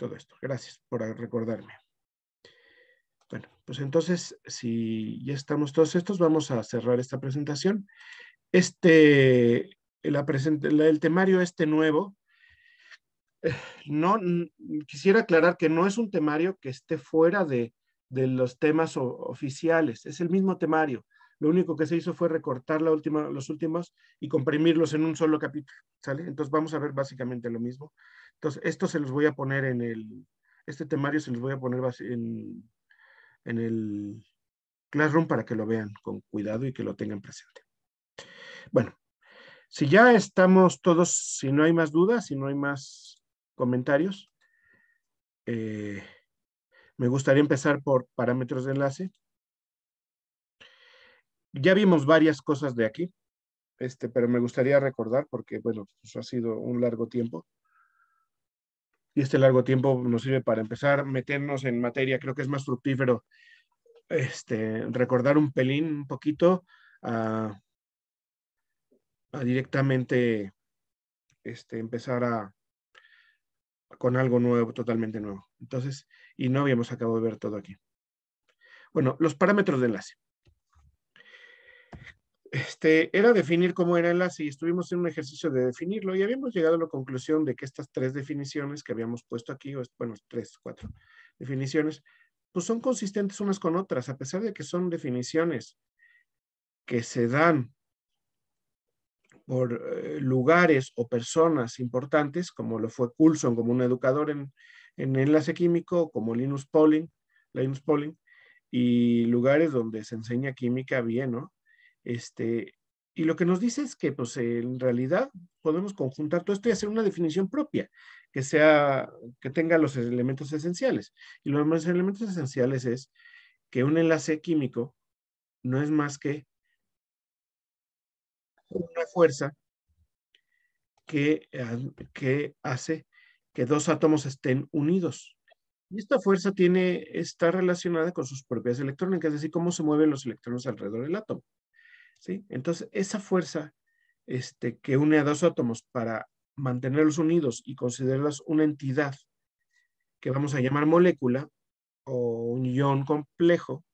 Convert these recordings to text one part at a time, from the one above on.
todo esto. Gracias por recordarme. Bueno, pues entonces, si ya estamos todos estos, vamos a cerrar esta presentación. Este, el temario este nuevo, eh, no, quisiera aclarar que no es un temario que esté fuera de, de los temas oficiales, es el mismo temario. Lo único que se hizo fue recortar los últimos y comprimirlos en un solo capítulo, ¿sale? Entonces vamos a ver básicamente lo mismo. Entonces, esto se los voy a poner en el, este temario se los voy a poner en, el Classroom para que lo vean con cuidado y que lo tengan presente. Bueno, si ya estamos todos, si no hay más dudas, si no hay más comentarios, eh, me gustaría empezar por parámetros de enlace. Ya vimos varias cosas de aquí, este, pero me gustaría recordar porque, bueno, eso pues, ha sido un largo tiempo. Y este largo tiempo nos sirve para empezar, meternos en materia, creo que es más fructífero este, recordar un pelín, un poquito, a, directamente este, empezar con algo nuevo, totalmente nuevo. Entonces, y no habíamos acabado de ver todo aquí. Bueno, los parámetros de enlace este, era definir cómo era enlace y estuvimos en un ejercicio de definirlo y habíamos llegado a la conclusión de que estas tres definiciones que habíamos puesto aquí, o, bueno, tres, cuatro definiciones, pues son consistentes unas con otras, a pesar de que son definiciones que se dan por eh, lugares o personas importantes, como lo fue Coulson como un educador en, en enlace químico, como Linus Pauling, Linus Pauling, y lugares donde se enseña química bien, ¿no? Este, y lo que nos dice es que, pues, en realidad podemos conjuntar todo esto y hacer una definición propia que sea, que tenga los elementos esenciales. Y los elementos esenciales es que un enlace químico no es más que una fuerza ah, que, hace que dos átomos estén unidos. Y esta fuerza tiene, está relacionada con sus propiedades electrónicas, es decir, cómo se mueven los electrones alrededor del átomo. Entonces, esa fuerza este, que une a dos átomos para mantenerlos unidos y considerarlos una entidad que vamos a llamar molécula o un ion complejo,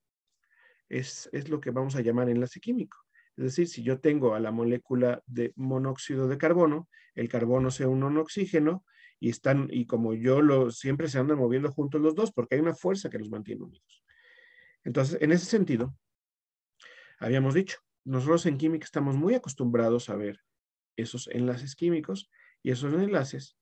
es, lo que vamos a llamar enlace químico. Es decir, si yo tengo a la molécula de monóxido de carbono, el carbono se une un oxígeno y están, y como yo siempre se andan moviendo juntos los dos, porque hay una fuerza que los mantiene unidos. Entonces, en ese sentido, habíamos dicho, nosotros en química estamos muy acostumbrados a ver esos enlaces químicos y esos enlaces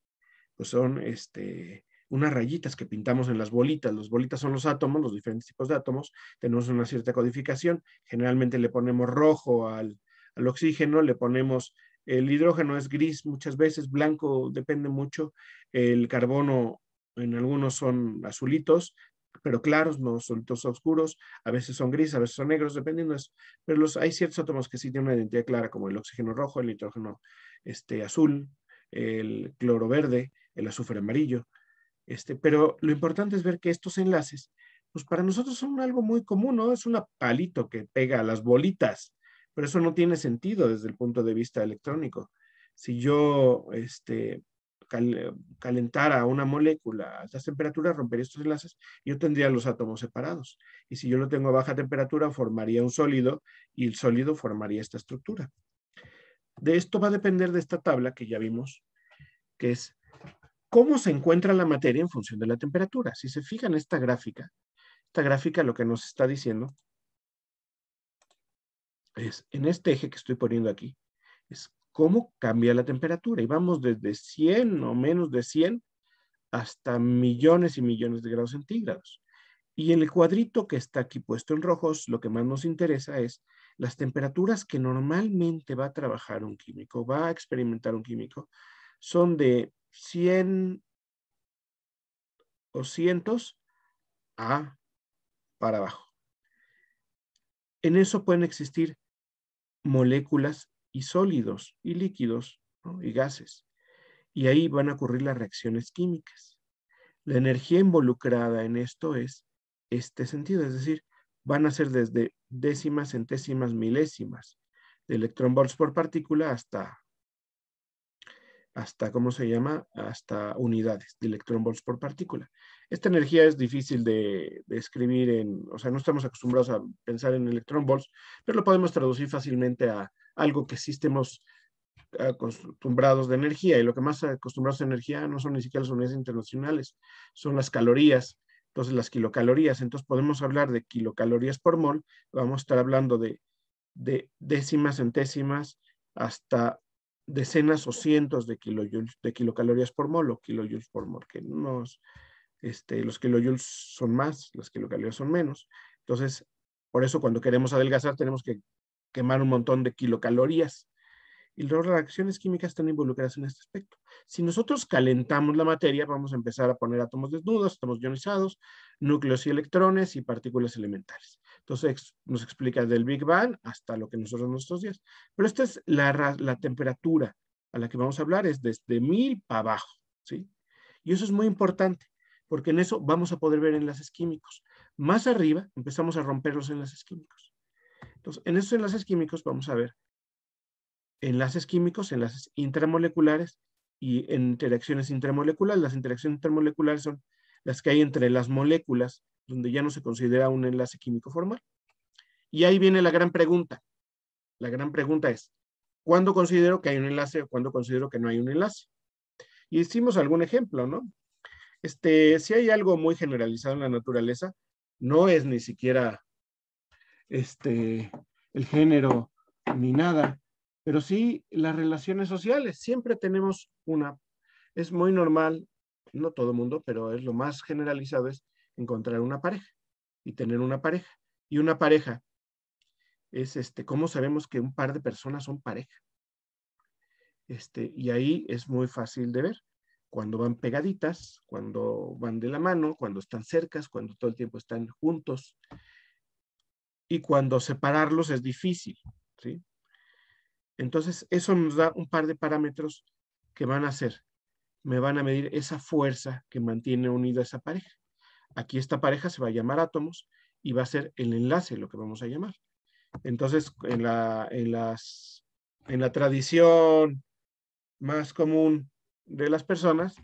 pues son este, unas rayitas que pintamos en las bolitas. Las bolitas son los átomos, los diferentes tipos de átomos. Tenemos una cierta codificación. Generalmente le ponemos rojo al, al oxígeno, le ponemos el hidrógeno es gris muchas veces, blanco depende mucho, el carbono en algunos son azulitos, pero claros, no son oscuros, a veces son grises, a veces son negros, dependiendo. pero los, hay ciertos átomos que sí tienen una identidad clara, como el oxígeno rojo, el nitrógeno este, azul, el cloro verde, el azufre amarillo. Este, pero lo importante es ver que estos enlaces, pues para nosotros son algo muy común, ¿no? Es un palito que pega a las bolitas, pero eso no tiene sentido desde el punto de vista electrónico. Si yo este, eh, calentar a una molécula a altas temperaturas, rompería estos enlaces, yo tendría los átomos separados. Y si yo lo tengo a baja temperatura, formaría un sólido y el sólido formaría esta estructura. De esto va a depender de esta tabla que ya vimos, que es cómo se encuentra la materia en función de la temperatura. Si se fijan esta gráfica, esta gráfica lo que nos está diciendo es, en este eje que estoy poniendo aquí, es cómo cambia la temperatura. Y vamos desde 100 o menos de 100 hasta millones y millones de grados centígrados. Y en el cuadrito que está aquí puesto en rojos, lo que más nos interesa es las temperaturas que normalmente va a trabajar un químico, va a experimentar un químico, son de 100 o cientos a para abajo. En eso pueden existir moléculas y sólidos y líquidos y gases. Y ahí van a ocurrir las reacciones químicas. La energía involucrada en esto es este sentido, es decir, van a ser desde décimas, centésimas, milésimas de electronvolts por partícula hasta, hasta, ¿cómo se llama? Hasta unidades de electronvolts por partícula. Esta energía es difícil de, de escribir en, o sea, no estamos acostumbrados a pensar en electronvolts, pero lo podemos traducir fácilmente a algo que sí estemos acostumbrados de energía y lo que más acostumbrados a energía no son ni siquiera las unidades internacionales, son las calorías, entonces las kilocalorías, entonces podemos hablar de kilocalorías por mol, vamos a estar hablando de, de décimas, centésimas, hasta decenas o cientos de, de kilocalorías por mol o kilojoules por mol, que nos, este, los kilojoules son más, las kilocalorías son menos. Entonces, por eso cuando queremos adelgazar tenemos que quemar un montón de kilocalorías. Y las reacciones químicas están involucradas en este aspecto. Si nosotros calentamos la materia, vamos a empezar a poner átomos desnudos, átomos ionizados, núcleos y electrones y partículas elementales. Entonces nos explica del Big Bang hasta lo que nosotros en nuestros días. Pero esta es la, temperatura a la que vamos a hablar, es desde mil para abajo. ¿sí? Y eso es muy importante, porque en eso vamos a poder ver enlaces químicos. Más arriba empezamos a romper los enlaces químicos. Entonces, en estos enlaces químicos vamos a ver enlaces químicos, enlaces intramoleculares y interacciones intramoleculares. Las interacciones intramoleculares son las que hay entre las moléculas, donde ya no se considera un enlace químico formal. Y ahí viene la gran pregunta. La gran pregunta es, ¿cuándo considero que hay un enlace o cuándo considero que no hay un enlace? Y hicimos algún ejemplo, ¿no? Este, si hay algo muy generalizado en la naturaleza, no es ni siquiera este, el género ni nada, pero sí las relaciones sociales. Siempre tenemos una. Es muy normal, no todo el mundo, pero es lo más generalizado, es encontrar una pareja y tener una pareja. Y una pareja es este, ¿cómo sabemos que un par de personas son pareja? Este, y ahí es muy fácil de ver cuando van pegaditas, cuando van de la mano, cuando están cercas, cuando todo el tiempo están juntos, y cuando separarlos es difícil. ¿sí? Entonces, eso nos da un par de parámetros que van a hacer. me van a medir esa fuerza que mantiene unida esa pareja. Aquí esta pareja se va a llamar átomos y va a ser el enlace lo que vamos a llamar. Entonces, en la, en las, en la tradición más común de las personas,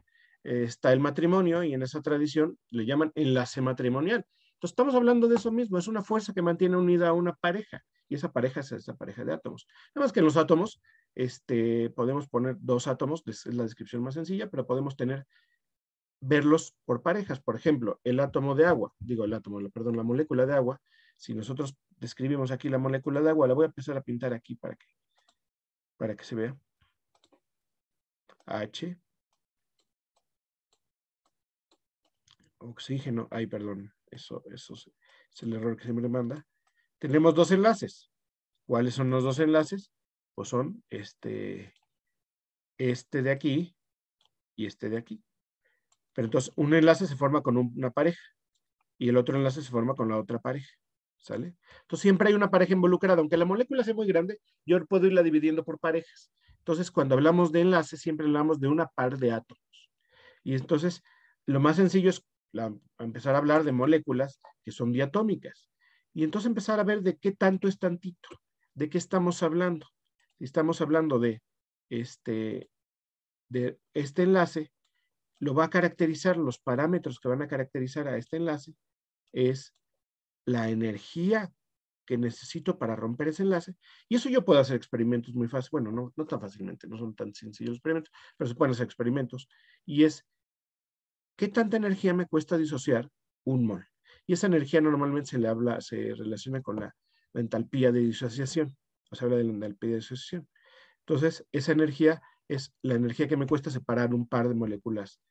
eh, está el matrimonio y en esa tradición le llaman enlace matrimonial entonces, estamos hablando de eso mismo, es una fuerza que mantiene unida a una pareja, y esa pareja es esa pareja de átomos. Nada más que en los átomos, este, podemos poner dos átomos, es la descripción más sencilla, pero podemos tener, verlos por parejas. Por ejemplo, el átomo de agua, digo el átomo, perdón, la molécula de agua, si nosotros describimos aquí la molécula de agua, la voy a empezar a pintar aquí para que, para que se vea. H. Oxígeno, ay, perdón, eso, es, el error que siempre manda. Tenemos dos enlaces. ¿Cuáles son los dos enlaces? Pues son este, este de aquí y este de aquí. Pero entonces un enlace se forma con una pareja y el otro enlace se forma con la otra pareja. ¿Sale? Entonces siempre hay una pareja involucrada. Aunque la molécula sea muy grande, yo puedo irla dividiendo por parejas. Entonces cuando hablamos de enlaces, siempre hablamos de una par de átomos. Y entonces lo más sencillo es empezar a hablar de moléculas que son diatómicas. Y entonces empezar a ver de qué tanto es tantito, de qué estamos hablando. Si estamos hablando de este, de este enlace, lo va a caracterizar, los parámetros que van a caracterizar a este enlace es la energía que necesito para romper ese enlace. Y eso yo puedo hacer experimentos muy fácil. Bueno, no, no tan fácilmente, no son tan sencillos los experimentos, pero se pueden hacer experimentos. Y es ¿Qué tanta energía me cuesta disociar un mol? Y esa energía normalmente se le habla, se relaciona con la, entalpía de disociación, o se habla de la entalpía de disociación. Entonces, esa energía es la energía que me cuesta separar un par de moléculas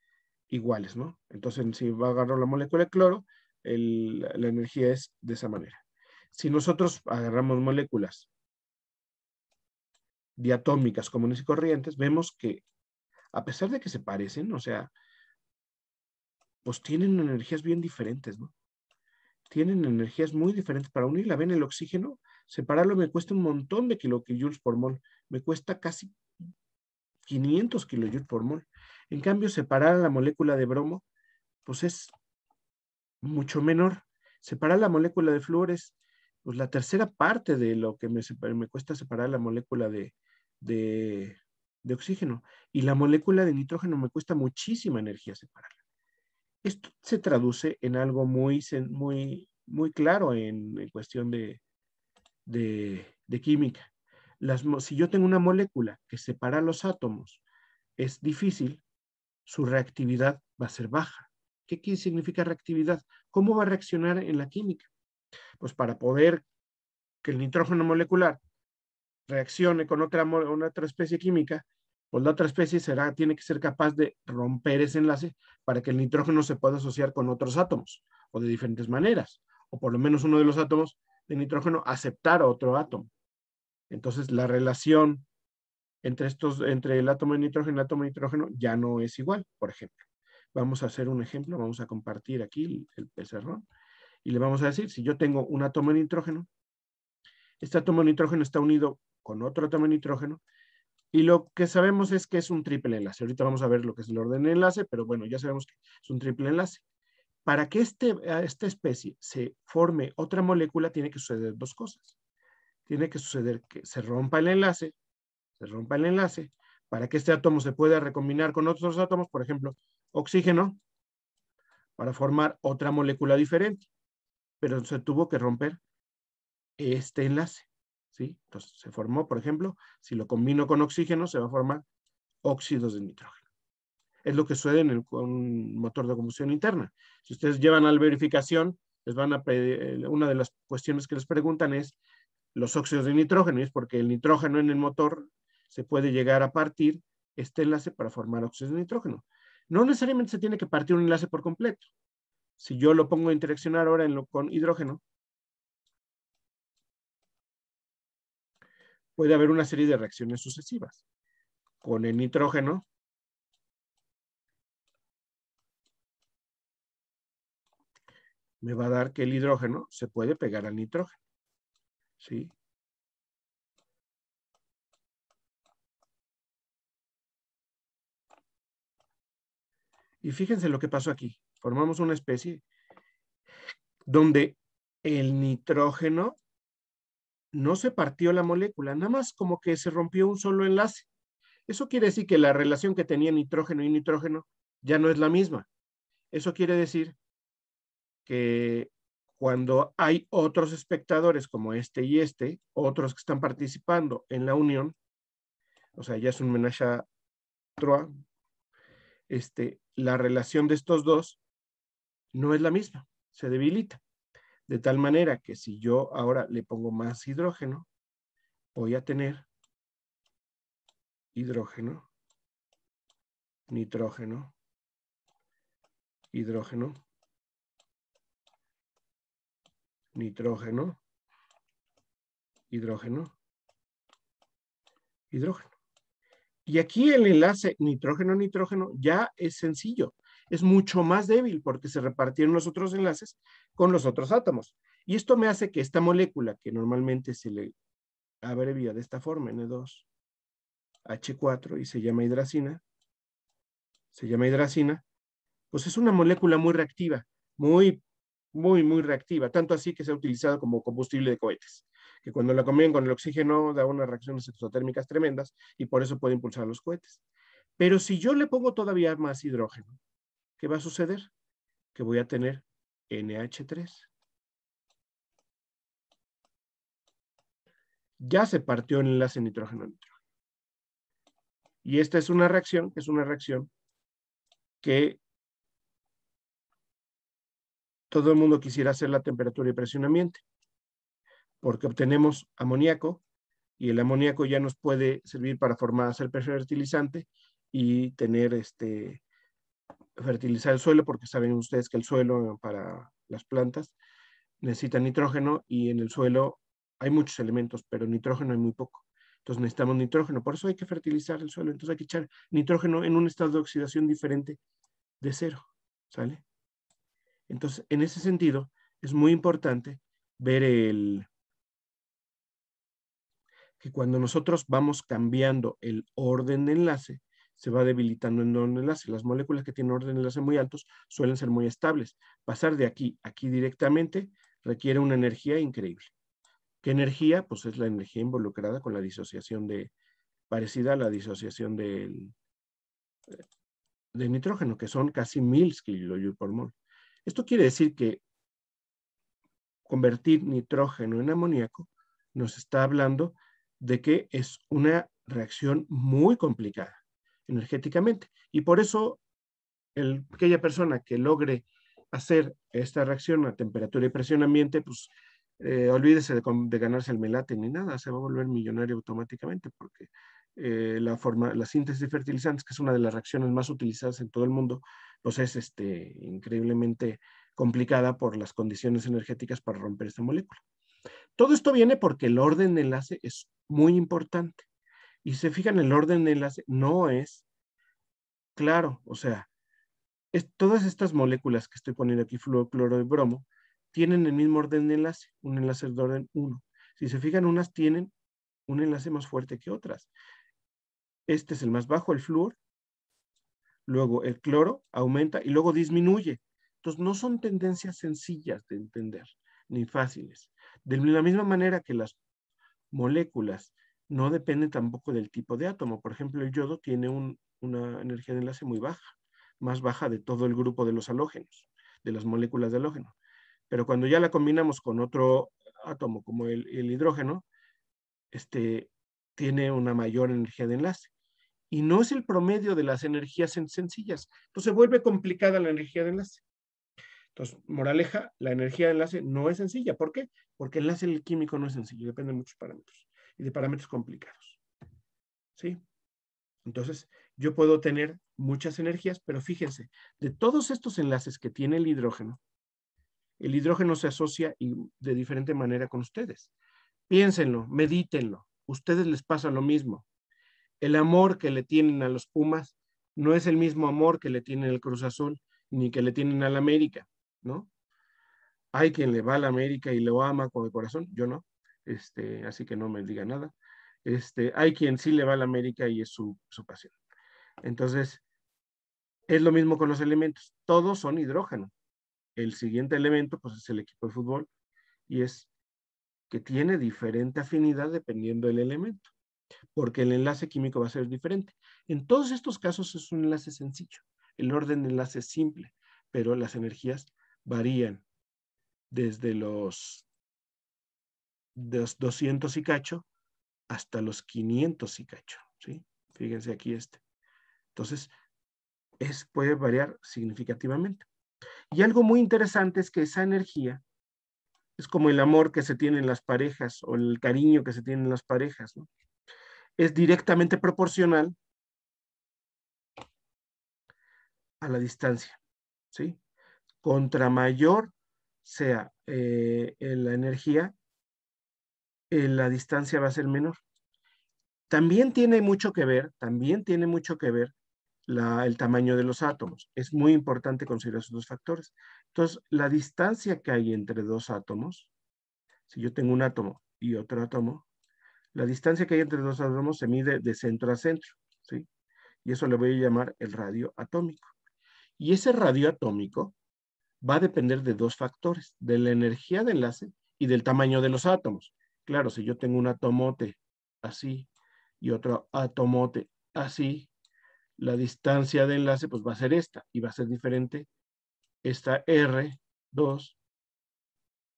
iguales, ¿no? Entonces, si va a agarrar la molécula de cloro, el, la energía es de esa manera. Si nosotros agarramos moléculas diatómicas comunes y corrientes, vemos que a pesar de que se parecen, o sea, pues tienen energías bien diferentes, ¿no? Tienen energías muy diferentes. Para unir la el oxígeno, separarlo me cuesta un montón de kilojoules por mol. Me cuesta casi 500 kilojoules por mol. En cambio, separar la molécula de bromo, pues es mucho menor. Separar la molécula de flúor es pues, la tercera parte de lo que me, cuesta separar la molécula de oxígeno. Y la molécula de nitrógeno me cuesta muchísima energía separarla. Esto se traduce en algo muy, muy, claro en, cuestión de, química. si yo tengo una molécula que separa los átomos, es difícil, su reactividad va a ser baja. ¿Qué, significa reactividad? ¿Cómo va a reaccionar en la química? Pues para poder que el nitrógeno molecular reaccione con otra, otra especie química, pues la otra especie será, tiene que ser capaz de romper ese enlace para que el nitrógeno se pueda asociar con otros átomos o de diferentes maneras, o por lo menos uno de los átomos de nitrógeno aceptar a otro átomo. Entonces la relación entre, estos, entre el átomo de nitrógeno y el átomo de nitrógeno ya no es igual, por ejemplo. Vamos a hacer un ejemplo, vamos a compartir aquí el, el y le vamos a decir, si yo tengo un átomo de nitrógeno, este átomo de nitrógeno está unido con otro átomo de nitrógeno y lo que sabemos es que es un triple enlace. Ahorita vamos a ver lo que es el orden de enlace, pero bueno, ya sabemos que es un triple enlace. Para que este, esta especie se forme otra molécula, tiene que suceder dos cosas. Tiene que suceder que se rompa el enlace, se rompa el enlace, para que este átomo se pueda recombinar con otros átomos, por ejemplo, oxígeno, para formar otra molécula diferente. Pero se tuvo que romper este enlace. Entonces se formó, por ejemplo, si lo combino con oxígeno, se va a formar óxidos de nitrógeno. Es lo que sucede en el, con motor de combustión interna. Si ustedes llevan a la verificación, les van a eh, una de las cuestiones que les preguntan es los óxidos de nitrógeno, es porque el nitrógeno en el motor se puede llegar a partir este enlace para formar óxidos de nitrógeno. No necesariamente se tiene que partir un enlace por completo. Si yo lo pongo a interaccionar ahora en con hidrógeno, puede haber una serie de reacciones sucesivas. Con el nitrógeno, me va a dar que el hidrógeno se puede pegar al nitrógeno. ¿Sí? Y fíjense lo que pasó aquí. Formamos una especie donde el nitrógeno no se partió la molécula, nada más como que se rompió un solo enlace. Eso quiere decir que la relación que tenía nitrógeno y nitrógeno ya no es la misma. Eso quiere decir que cuando hay otros espectadores como este y este, otros que están participando en la unión, o sea, ya es un menaje a este, la relación de estos dos no es la misma, se debilita. De tal manera que si yo ahora le pongo más hidrógeno, voy a tener hidrógeno, nitrógeno, hidrógeno, nitrógeno, hidrógeno, hidrógeno. Y aquí el enlace nitrógeno-nitrógeno ya es sencillo es mucho más débil porque se repartieron los otros enlaces con los otros átomos. Y esto me hace que esta molécula, que normalmente se le abrevia de esta forma, N2H4, y se llama hidracina, se llama hidracina, pues es una molécula muy reactiva, muy, muy, muy reactiva, tanto así que se ha utilizado como combustible de cohetes, que cuando la combinan con el oxígeno da unas reacciones exotérmicas tremendas y por eso puede impulsar los cohetes. Pero si yo le pongo todavía más hidrógeno, ¿qué va a suceder? Que voy a tener NH3. Ya se partió el enlace nitrógeno-nitrógeno. Y esta es una reacción, que es una reacción que todo el mundo quisiera hacer la temperatura y presión ambiente, porque obtenemos amoníaco y el amoníaco ya nos puede servir para formar, hacer fertilizante y tener este, fertilizar el suelo porque saben ustedes que el suelo eh, para las plantas necesita nitrógeno y en el suelo hay muchos elementos, pero nitrógeno hay muy poco. Entonces necesitamos nitrógeno, por eso hay que fertilizar el suelo, entonces hay que echar nitrógeno en un estado de oxidación diferente de cero, ¿sale? Entonces, en ese sentido, es muy importante ver el, que cuando nosotros vamos cambiando el orden de enlace, se va debilitando en de enlace. Las moléculas que tienen orden de enlace muy altos suelen ser muy estables. Pasar de aquí a aquí directamente requiere una energía increíble. ¿Qué energía? Pues es la energía involucrada con la disociación de, parecida a la disociación del, de nitrógeno, que son casi mil kilojoules por mol. Esto quiere decir que convertir nitrógeno en amoníaco nos está hablando de que es una reacción muy complicada energéticamente. Y por eso, aquella persona que logre hacer esta reacción a temperatura y presión ambiente, pues eh, olvídese de, ganarse el melate ni nada, se va a volver millonario automáticamente porque eh, la, forma, la síntesis de fertilizantes, que es una de las reacciones más utilizadas en todo el mundo, pues es este, increíblemente complicada por las condiciones energéticas para romper esta molécula. Todo esto viene porque el orden de enlace es muy importante. Y se fijan el orden de enlace, no es claro, o sea, todas estas moléculas que estoy poniendo aquí, fluor cloro y bromo, tienen el mismo orden de enlace, un enlace de orden 1. Si se fijan, unas tienen un enlace más fuerte que otras. Este es el más bajo, el flúor. Luego el cloro aumenta y luego disminuye. Entonces no son tendencias sencillas de entender, ni fáciles. De la misma manera que las moléculas no depende tampoco del tipo de átomo. Por ejemplo, el yodo tiene una energía de enlace muy baja, más baja de todo el grupo de los halógenos, de las moléculas de halógeno. Pero cuando ya la combinamos con otro átomo como el, hidrógeno, este, tiene una mayor energía de enlace. Y no es el promedio de las energías sencillas. Entonces vuelve complicada la energía de enlace. Entonces, moraleja, la energía de enlace no es sencilla. ¿Por qué? Porque el enlace químico no es sencillo, depende de muchos parámetros y de parámetros complicados. ¿Sí? Entonces, yo puedo tener muchas energías, pero fíjense, de todos estos enlaces que tiene el hidrógeno, el hidrógeno se asocia de diferente manera con ustedes. Piénsenlo, medítenlo. Ustedes les pasa lo mismo. El amor que le tienen a los Pumas no es el mismo amor que le tienen al Cruz Azul ni que le tienen al América, ¿no? Hay quien le va al América y lo ama con el corazón, yo no este, así que no me diga nada. Este, hay quien sí le va a la América y es su, su pasión. Entonces, es lo mismo con los elementos, todos son hidrógeno. El siguiente elemento, pues es el equipo de fútbol y es que tiene diferente afinidad dependiendo del elemento, porque el enlace químico va a ser diferente. En todos estos casos es un enlace sencillo, el orden de enlace es simple, pero las energías varían desde los de los 200 y cacho hasta los 500 y cacho, ¿sí? Fíjense aquí este. Entonces, es, puede variar significativamente. Y algo muy interesante es que esa energía es como el amor que se tiene en las parejas o el cariño que se tiene en las parejas, ¿no? Es directamente proporcional a la distancia, ¿sí? Contra mayor sea eh, la energía, eh, la distancia va a ser menor. También tiene mucho que ver, también tiene mucho que ver el tamaño de los átomos. Es muy importante considerar esos dos factores. Entonces, la distancia que hay entre dos átomos, si yo tengo un átomo y otro átomo, la distancia que hay entre dos átomos se mide de centro a centro, ¿sí? Y eso le voy a llamar el radio atómico. Y ese radio atómico va a depender de dos factores, de la energía de enlace y del tamaño de los átomos. Claro, si yo tengo un atomote así y otro atomote así, la distancia de enlace pues va a ser esta y va a ser diferente esta R2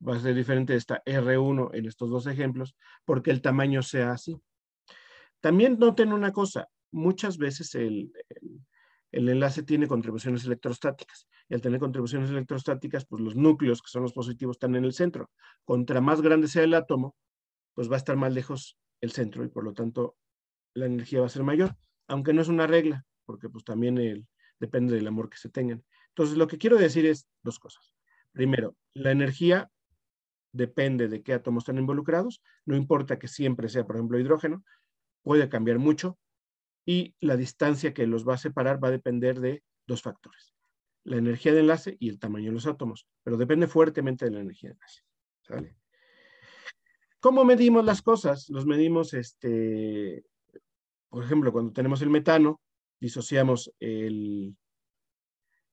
va a ser diferente esta R1 en estos dos ejemplos porque el tamaño sea así. También noten una cosa, muchas veces el, el, el enlace tiene contribuciones electrostáticas y al tener contribuciones electrostáticas pues los núcleos que son los positivos están en el centro. Contra más grande sea el átomo, pues va a estar más lejos el centro y por lo tanto la energía va a ser mayor, aunque no es una regla, porque pues también depende del amor que se tengan. Entonces, lo que quiero decir es dos cosas. Primero, la energía depende de qué átomos están involucrados, no importa que siempre sea, por ejemplo, hidrógeno, puede cambiar mucho y la distancia que los va a separar va a depender de dos factores, la energía de enlace y el tamaño de los átomos, pero depende fuertemente de la energía de enlace. ¿sale? ¿Cómo medimos las cosas? Los medimos, este, por ejemplo, cuando tenemos el metano, disociamos el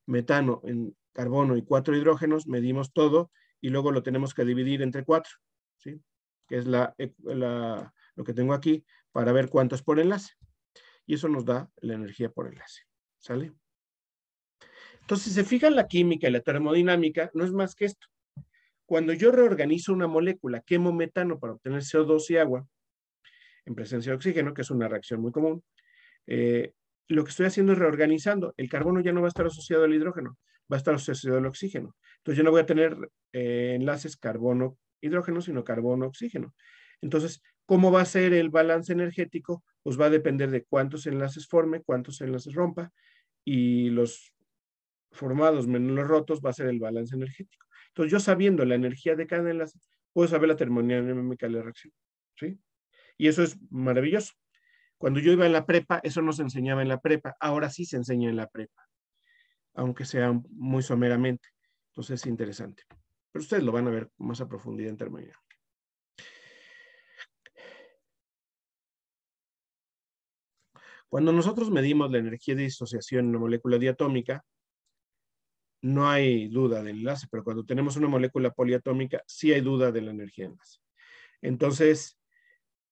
metano en carbono y cuatro hidrógenos, medimos todo y luego lo tenemos que dividir entre cuatro, ¿sí? que es la, eh, lo que tengo aquí para ver cuánto es por enlace. Y eso nos da la energía por enlace. ¿Sale? Entonces, si se fijan, la química y la termodinámica no es más que esto. Cuando yo reorganizo una molécula, quemo metano para obtener CO2 y agua, en presencia de oxígeno, que es una reacción muy común, eh, lo que estoy haciendo es reorganizando. El carbono ya no va a estar asociado al hidrógeno, va a estar asociado al oxígeno. Entonces yo no voy a tener eh, enlaces carbono-hidrógeno, sino carbono-oxígeno. Entonces, ¿cómo va a ser el balance energético? Pues va a depender de cuántos enlaces forme, cuántos enlaces rompa, y los formados menos los rotos va a ser el balance energético. Entonces, yo sabiendo la energía de cada enlace, puedo saber la termodinámica de la reacción. ¿sí? Y eso es maravilloso. Cuando yo iba en la prepa, eso no se enseñaba en la prepa. Ahora sí se enseña en la prepa, aunque sea muy someramente. Entonces es interesante. Pero ustedes lo van a ver más a profundidad en termodinámica. Cuando nosotros medimos la energía de disociación en una molécula diatómica, no hay duda del enlace, pero cuando tenemos una molécula poliatómica, sí hay duda de la energía de enlace. Entonces,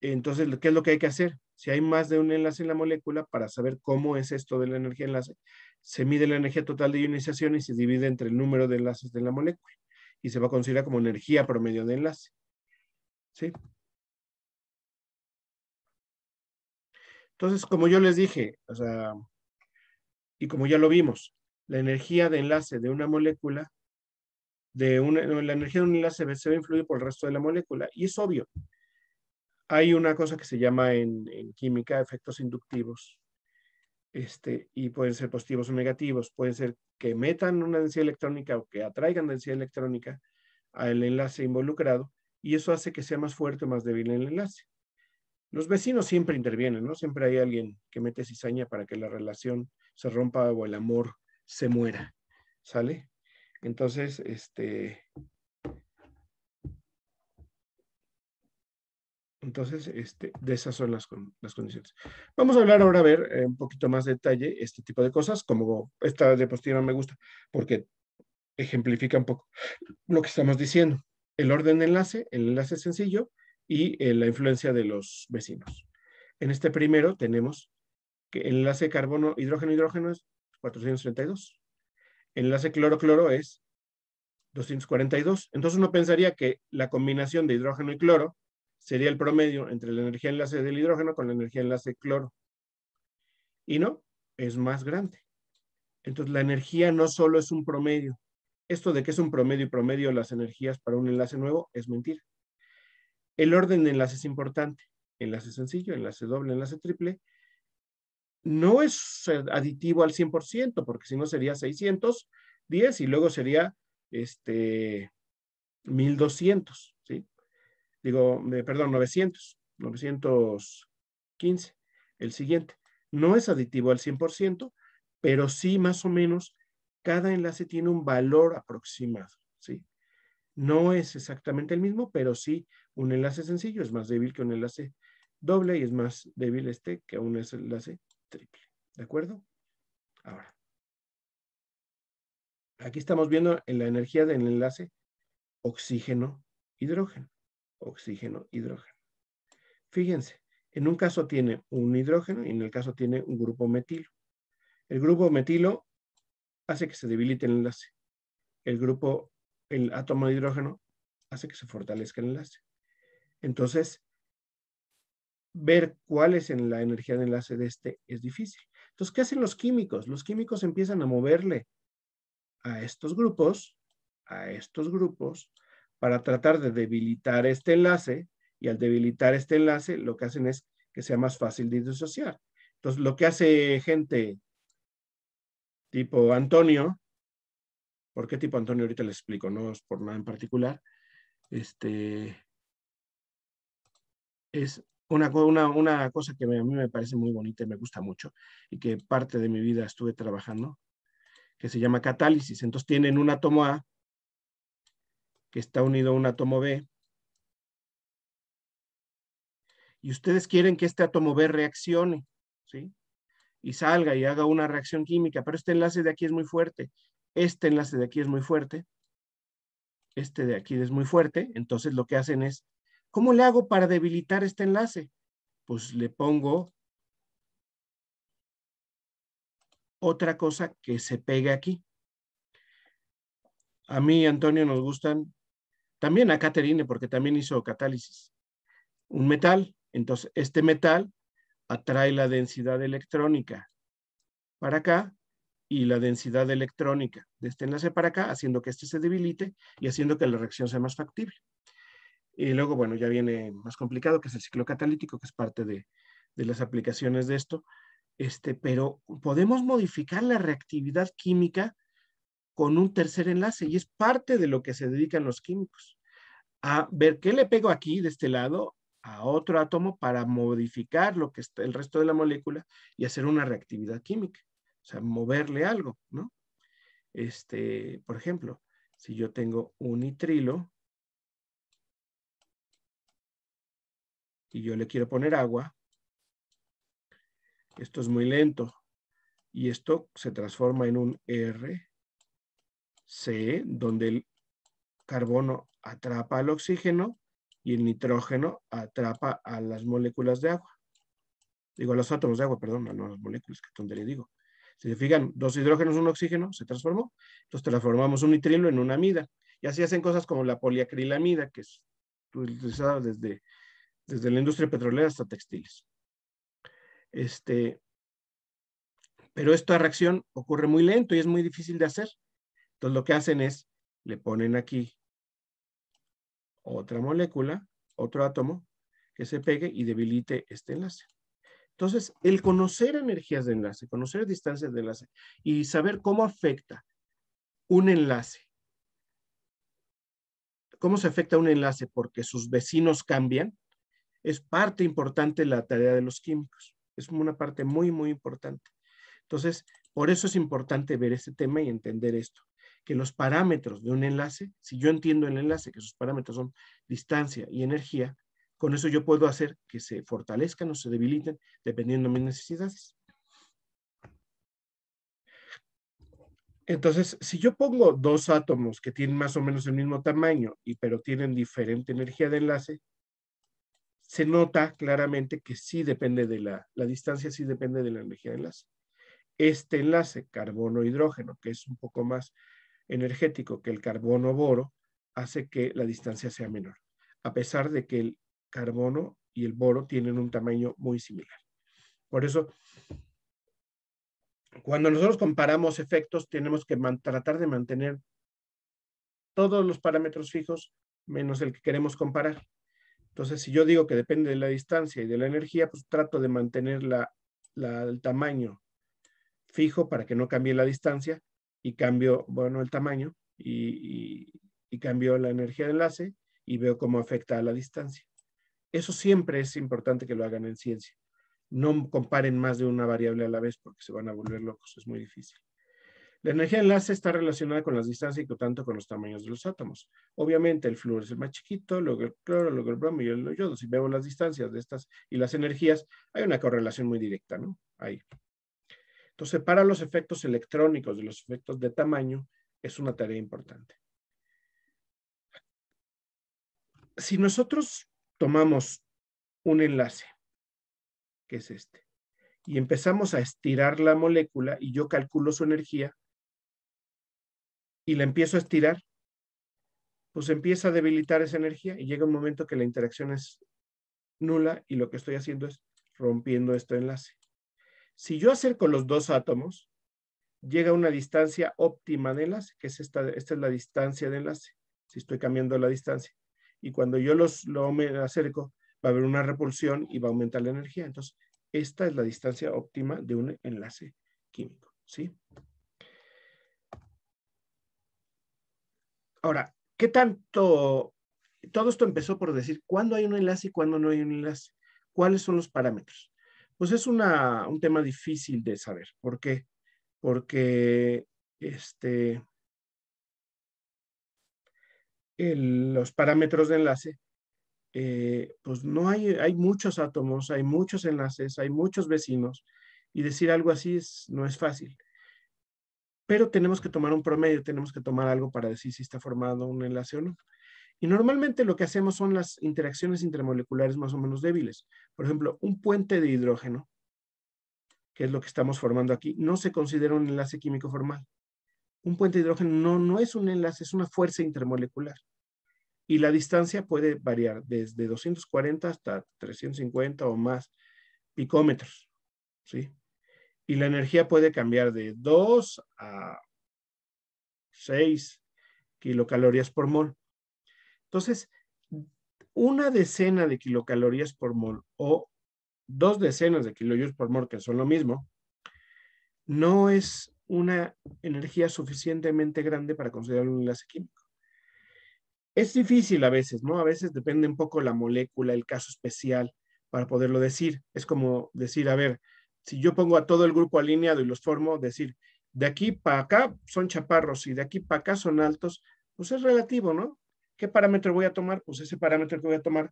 entonces, ¿qué es lo que hay que hacer? Si hay más de un enlace en la molécula, para saber cómo es esto de la energía de enlace, se mide la energía total de ionización y se divide entre el número de enlaces de la molécula y se va a considerar como energía promedio de enlace. ¿Sí? Entonces, como yo les dije, o sea, y como ya lo vimos, la energía de enlace de una molécula, de una, la energía de un enlace se va a influir por el resto de la molécula. Y es obvio. Hay una cosa que se llama en, química efectos inductivos. Este, y pueden ser positivos o negativos. Pueden ser que metan una densidad electrónica o que atraigan densidad electrónica al enlace involucrado. Y eso hace que sea más fuerte o más débil el enlace. Los vecinos siempre intervienen, ¿no? Siempre hay alguien que mete cizaña para que la relación se rompa o el amor se muera, ¿sale? Entonces, este... Entonces, este, de esas son las, condiciones. Vamos a hablar ahora, a ver, eh, un poquito más detalle este tipo de cosas, como esta diapositiva me gusta, porque ejemplifica un poco lo que estamos diciendo. El orden de enlace, el enlace sencillo y eh, la influencia de los vecinos. En este primero tenemos que el enlace carbono-hidrógeno-hidrógeno es 432. enlace cloro-cloro es 242. Entonces uno pensaría que la combinación de hidrógeno y cloro sería el promedio entre la energía enlace del hidrógeno con la energía enlace cloro. Y no, es más grande. Entonces la energía no solo es un promedio. Esto de que es un promedio y promedio las energías para un enlace nuevo es mentira. El orden de enlace es importante. Enlace sencillo, enlace doble, enlace triple no es eh, aditivo al 100%, porque si no sería 610 y luego sería este, 1200, ¿sí? Digo, eh, perdón, 900, 915, el siguiente. No es aditivo al 100%, pero sí más o menos cada enlace tiene un valor aproximado, ¿sí? No es exactamente el mismo, pero sí un enlace sencillo es más débil que un enlace doble y es más débil este que un enlace triple. ¿De acuerdo? Ahora. Aquí estamos viendo en la energía del enlace oxígeno, hidrógeno. Oxígeno, hidrógeno. Fíjense, en un caso tiene un hidrógeno y en el caso tiene un grupo metilo. El grupo metilo hace que se debilite el enlace. El grupo, el átomo de hidrógeno hace que se fortalezca el enlace. Entonces, ver cuál es en la energía de enlace de este es difícil. Entonces, ¿qué hacen los químicos? Los químicos empiezan a moverle a estos grupos, a estos grupos, para tratar de debilitar este enlace, y al debilitar este enlace, lo que hacen es que sea más fácil de disociar. Entonces, lo que hace gente tipo Antonio, ¿por qué tipo Antonio? Ahorita les explico, no es por nada en particular, este, es una, cosa que a mí me parece muy bonita y me gusta mucho y que parte de mi vida estuve trabajando, que se llama catálisis. Entonces tienen un átomo A que está unido a un átomo B. Y ustedes quieren que este átomo B reaccione, ¿sí? Y salga y haga una reacción química, pero este enlace de aquí es muy fuerte, este enlace de aquí es muy fuerte, este de aquí es muy fuerte, entonces lo que hacen es ¿Cómo le hago para debilitar este enlace? Pues le pongo otra cosa que se pegue aquí. A mí, Antonio, nos gustan, también a Caterine, porque también hizo catálisis, un metal. Entonces, este metal atrae la densidad electrónica para acá y la densidad electrónica de este enlace para acá, haciendo que este se debilite y haciendo que la reacción sea más factible. Y luego, bueno, ya viene más complicado, que es el ciclo catalítico, que es parte de, las aplicaciones de esto. Este, pero podemos modificar la reactividad química con un tercer enlace y es parte de lo que se dedican los químicos. A ver qué le pego aquí de este lado a otro átomo para modificar lo que está el resto de la molécula y hacer una reactividad química, o sea, moverle algo, ¿no? Este, por ejemplo, si yo tengo un nitrilo y yo le quiero poner agua, esto es muy lento y esto se transforma en un R. C. donde el carbono atrapa al oxígeno y el nitrógeno atrapa a las moléculas de agua. Digo, a los átomos de agua, perdón, no a las moléculas, que le digo. Si se fijan, dos hidrógenos, un oxígeno, se transformó. Entonces transformamos un nitrilo en una amida. Y así hacen cosas como la poliacrilamida, que es utilizada desde desde la industria petrolera hasta textiles. Este, pero esta reacción ocurre muy lento y es muy difícil de hacer. Entonces lo que hacen es, le ponen aquí otra molécula, otro átomo, que se pegue y debilite este enlace. Entonces, el conocer energías de enlace, conocer distancias de enlace y saber cómo afecta un enlace, cómo se afecta un enlace porque sus vecinos cambian, es parte importante la tarea de los químicos. Es una parte muy, muy importante. Entonces, por eso es importante ver este tema y entender esto, que los parámetros de un enlace, si yo entiendo el enlace, que sus parámetros son distancia y energía, con eso yo puedo hacer que se fortalezcan o se debiliten dependiendo de mis necesidades. Entonces, si yo pongo dos átomos que tienen más o menos el mismo tamaño, y, pero tienen diferente energía de enlace, se nota claramente que sí depende de la, la distancia, sí depende de la energía de enlace. Este enlace carbono-hidrógeno, e que es un poco más energético que el carbono-boro, hace que la distancia sea menor, a pesar de que el carbono y el boro tienen un tamaño muy similar. Por eso, cuando nosotros comparamos efectos, tenemos que tratar de mantener todos los parámetros fijos menos el que queremos comparar. Entonces, si yo digo que depende de la distancia y de la energía, pues trato de mantener el tamaño fijo para que no cambie la distancia y cambio, bueno, el tamaño y, y cambio la energía de enlace y veo cómo afecta a la distancia. Eso siempre es importante que lo hagan en ciencia. No comparen más de una variable a la vez porque se van a volver locos, es muy difícil. La energía de enlace está relacionada con las distancias y por tanto con los tamaños de los átomos. Obviamente el flúor es el más chiquito, luego el cloro, luego el bromo y el yodo. Si veo las distancias de estas y las energías, hay una correlación muy directa, ¿no? Ahí. Entonces, para los efectos electrónicos y los efectos de tamaño, es una tarea importante. Si nosotros tomamos un enlace, que es este, y empezamos a estirar la molécula y yo calculo su energía, y la empiezo a estirar, pues empieza a debilitar esa energía y llega un momento que la interacción es nula y lo que estoy haciendo es rompiendo este enlace. Si yo acerco los dos átomos, llega una distancia óptima de enlace, que es esta, esta es la distancia de enlace, si estoy cambiando la distancia. Y cuando yo los, lo me acerco, va a haber una repulsión y va a aumentar la energía. Entonces, esta es la distancia óptima de un enlace químico, ¿sí? Ahora, ¿qué tanto? Todo esto empezó por decir cuándo hay un enlace y cuándo no hay un enlace. ¿Cuáles son los parámetros? Pues es un tema difícil de saber. ¿Por qué? Porque este, los parámetros de enlace, eh, pues no hay, hay muchos átomos, hay muchos enlaces, hay muchos vecinos, y decir algo así no es fácil pero tenemos que tomar un promedio, tenemos que tomar algo para decir si está formado un enlace o no. Y normalmente lo que hacemos son las interacciones intermoleculares más o menos débiles. Por ejemplo, un puente de hidrógeno, que es lo que estamos formando aquí, no se considera un enlace químico formal. Un puente de hidrógeno no, no es un enlace, es una fuerza intermolecular. Y la distancia puede variar desde 240 hasta 350 o más picómetros. ¿sí? y la energía puede cambiar de 2 a 6 kilocalorías por mol. Entonces, una decena de kilocalorías por mol o dos decenas de kilojoules por mol, que son lo mismo, no es una energía suficientemente grande para considerar un enlace químico. Es difícil a veces, ¿no? A veces depende un poco la molécula, el caso especial para poderlo decir. Es como decir, a ver, si yo pongo a todo el grupo alineado y los formo, decir, de aquí para acá son chaparros y de aquí para acá son altos, pues es relativo, ¿no? ¿Qué parámetro voy a tomar? Pues ese parámetro que voy a tomar,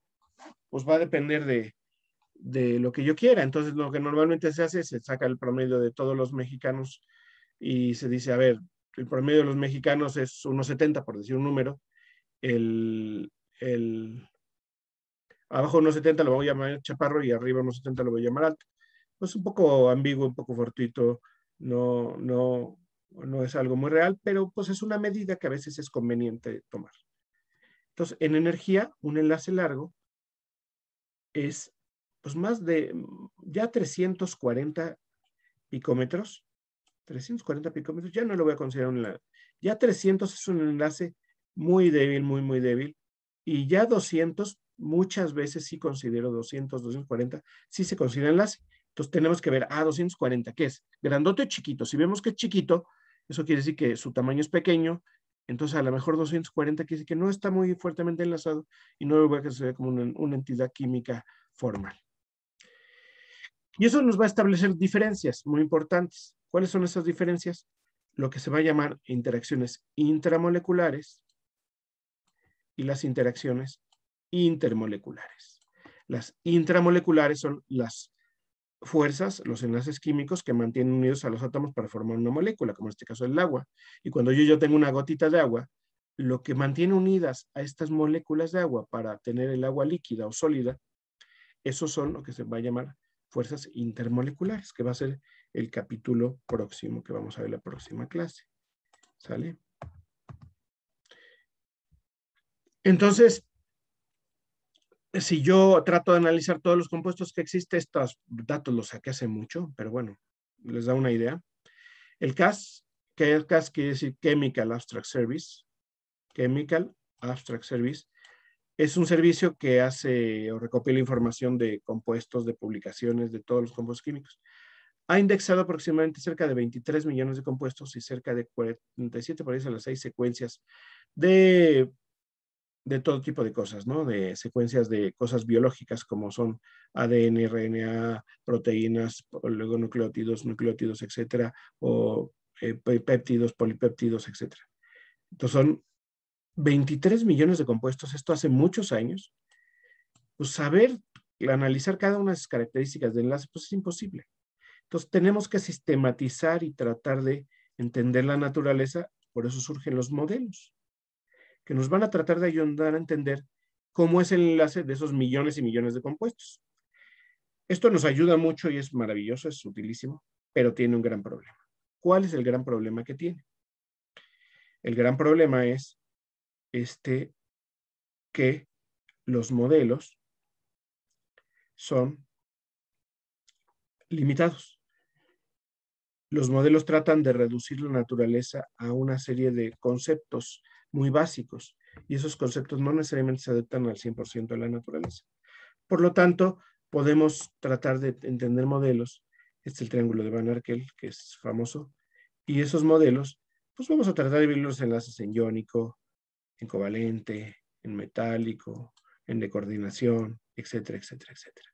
pues va a depender de, de lo que yo quiera. Entonces, lo que normalmente se hace es se saca el promedio de todos los mexicanos y se dice, a ver, el promedio de los mexicanos es 1,70, por decir un número. El, el, abajo 1,70 lo voy a llamar chaparro y arriba 1,70 lo voy a llamar alto pues un poco ambiguo, un poco fortuito, no, no, no es algo muy real, pero pues es una medida que a veces es conveniente tomar. Entonces, en energía, un enlace largo es pues más de ya 340 picómetros. 340 picómetros, ya no lo voy a considerar un enlace. Ya 300 es un enlace muy débil, muy, muy débil. Y ya 200, muchas veces sí considero 200, 240, sí se considera enlace. Entonces tenemos que ver, ah, a 240, ¿qué es? ¿Grandote o chiquito? Si vemos que es chiquito, eso quiere decir que su tamaño es pequeño, entonces a lo mejor 240 quiere decir que no está muy fuertemente enlazado y no lo voy a considerar como una entidad química formal. Y eso nos va a establecer diferencias muy importantes. ¿Cuáles son esas diferencias? Lo que se va a llamar interacciones intramoleculares y las interacciones intermoleculares. Las intramoleculares son las fuerzas, los enlaces químicos que mantienen unidos a los átomos para formar una molécula, como en este caso el agua. Y cuando yo, yo tengo una gotita de agua, lo que mantiene unidas a estas moléculas de agua para tener el agua líquida o sólida, esos son lo que se va a llamar fuerzas intermoleculares, que va a ser el capítulo próximo que vamos a ver la próxima clase. ¿Sale? Entonces, si yo trato de analizar todos los compuestos que existen, estos datos los saqué hace mucho, pero bueno, les da una idea. El CAS, que el CAS quiere decir Chemical Abstract Service, Chemical Abstract Service, es un servicio que hace o recopila información de compuestos, de publicaciones, de todos los compuestos químicos. Ha indexado aproximadamente cerca de 23 millones de compuestos y cerca de 47, por las seis secuencias de de todo tipo de cosas, ¿no? De secuencias de cosas biológicas como son ADN, RNA, proteínas, luego nucleótidos, nucleótidos, etcétera, o eh, péptidos, polipéptidos, etcétera. Entonces son 23 millones de compuestos, esto hace muchos años. Pues saber, analizar cada una de sus características de enlace, pues es imposible. Entonces tenemos que sistematizar y tratar de entender la naturaleza, por eso surgen los modelos que nos van a tratar de ayudar a entender cómo es el enlace de esos millones y millones de compuestos. Esto nos ayuda mucho y es maravilloso, es utilísimo, pero tiene un gran problema. ¿Cuál es el gran problema que tiene? El gran problema es este, que los modelos son limitados. Los modelos tratan de reducir la naturaleza a una serie de conceptos muy básicos y esos conceptos no necesariamente se adaptan al 100% a la naturaleza. Por lo tanto, podemos tratar de entender modelos. Este es el triángulo de Van Arkel, que es famoso. Y esos modelos, pues vamos a tratar de ver los enlaces en iónico, en covalente, en metálico, en de coordinación, etcétera, etcétera, etcétera.